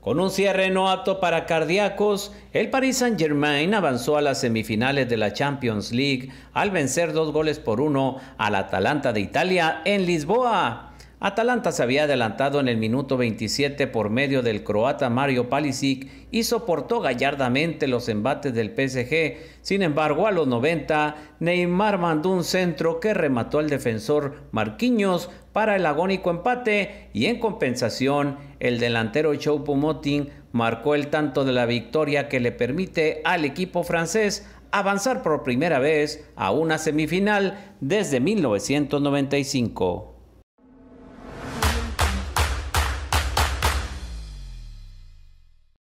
Con un cierre no apto para cardíacos, el Paris Saint-Germain avanzó a las semifinales de la Champions League al vencer dos goles por uno al Atalanta de Italia en Lisboa. Atalanta se había adelantado en el minuto 27 por medio del croata Mario Palisic y soportó gallardamente los embates del PSG. Sin embargo, a los 90, Neymar mandó un centro que remató al defensor Marquinhos para el agónico empate y en compensación, el delantero Choupo-Moting marcó el tanto de la victoria que le permite al equipo francés avanzar por primera vez a una semifinal desde 1995.